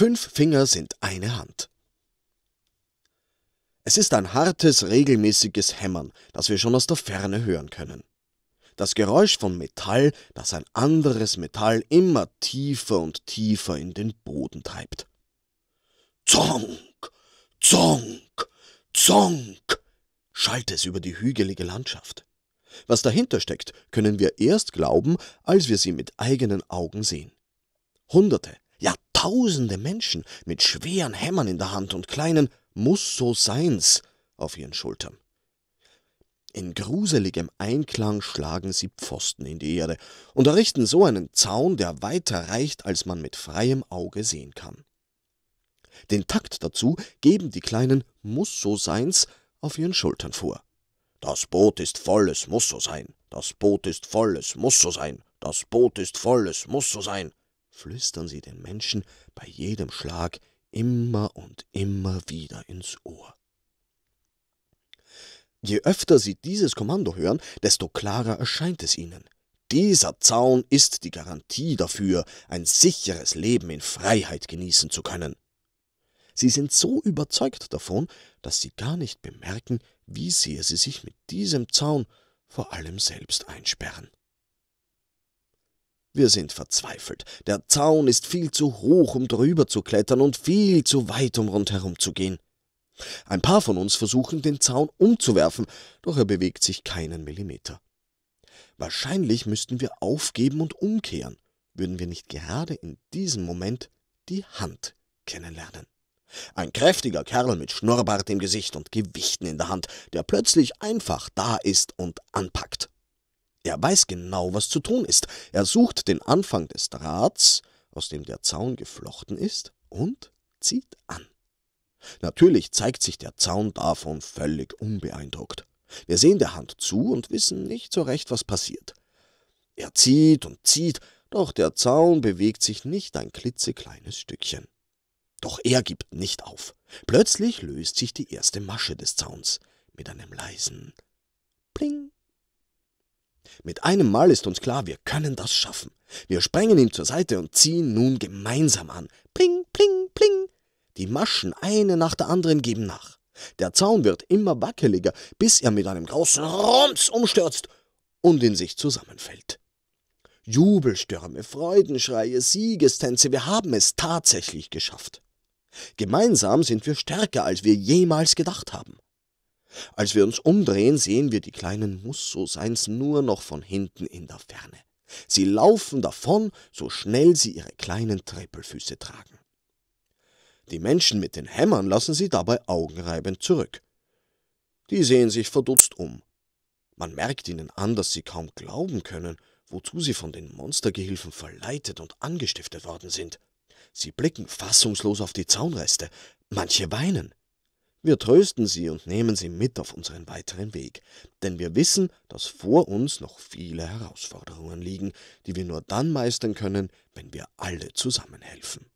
Fünf Finger sind eine Hand. Es ist ein hartes, regelmäßiges Hämmern, das wir schon aus der Ferne hören können. Das Geräusch von Metall, das ein anderes Metall immer tiefer und tiefer in den Boden treibt. Zonk, zonk, zonk, schallt es über die hügelige Landschaft. Was dahinter steckt, können wir erst glauben, als wir sie mit eigenen Augen sehen. Hunderte, tausende Menschen mit schweren Hämmern in der Hand und kleinen Muss so sein's auf ihren Schultern. In gruseligem Einklang schlagen sie Pfosten in die Erde und errichten so einen Zaun, der weiter reicht, als man mit freiem Auge sehen kann. Den Takt dazu geben die kleinen Muss so seins auf ihren Schultern vor. Das Boot ist voll, es muss so sein. Das Boot ist voll, es muss so sein. Das Boot ist voll, es muss so sein flüstern sie den Menschen bei jedem Schlag immer und immer wieder ins Ohr. Je öfter sie dieses Kommando hören, desto klarer erscheint es ihnen. Dieser Zaun ist die Garantie dafür, ein sicheres Leben in Freiheit genießen zu können. Sie sind so überzeugt davon, dass sie gar nicht bemerken, wie sehr sie sich mit diesem Zaun vor allem selbst einsperren. Wir sind verzweifelt. Der Zaun ist viel zu hoch, um drüber zu klettern und viel zu weit, um rundherum zu gehen. Ein paar von uns versuchen, den Zaun umzuwerfen, doch er bewegt sich keinen Millimeter. Wahrscheinlich müssten wir aufgeben und umkehren, würden wir nicht gerade in diesem Moment die Hand kennenlernen. Ein kräftiger Kerl mit Schnurrbart im Gesicht und Gewichten in der Hand, der plötzlich einfach da ist und anpackt. Er weiß genau, was zu tun ist. Er sucht den Anfang des Drahts, aus dem der Zaun geflochten ist, und zieht an. Natürlich zeigt sich der Zaun davon völlig unbeeindruckt. Wir sehen der Hand zu und wissen nicht so recht, was passiert. Er zieht und zieht, doch der Zaun bewegt sich nicht ein klitzekleines Stückchen. Doch er gibt nicht auf. Plötzlich löst sich die erste Masche des Zauns mit einem leisen Pling. Mit einem Mal ist uns klar, wir können das schaffen. Wir sprengen ihm zur Seite und ziehen nun gemeinsam an. Pling, pling, pling. Die Maschen eine nach der anderen geben nach. Der Zaun wird immer wackeliger, bis er mit einem großen Rums umstürzt und in sich zusammenfällt. Jubelstürme, Freudenschreie, Siegestänze, wir haben es tatsächlich geschafft. Gemeinsam sind wir stärker, als wir jemals gedacht haben. Als wir uns umdrehen, sehen wir die kleinen Musso-Seins nur noch von hinten in der Ferne. Sie laufen davon, so schnell sie ihre kleinen Treppelfüße tragen. Die Menschen mit den Hämmern lassen sie dabei augenreibend zurück. Die sehen sich verdutzt um. Man merkt ihnen an, dass sie kaum glauben können, wozu sie von den Monstergehilfen verleitet und angestiftet worden sind. Sie blicken fassungslos auf die Zaunreste, manche weinen. Wir trösten Sie und nehmen Sie mit auf unseren weiteren Weg, denn wir wissen, dass vor uns noch viele Herausforderungen liegen, die wir nur dann meistern können, wenn wir alle zusammenhelfen.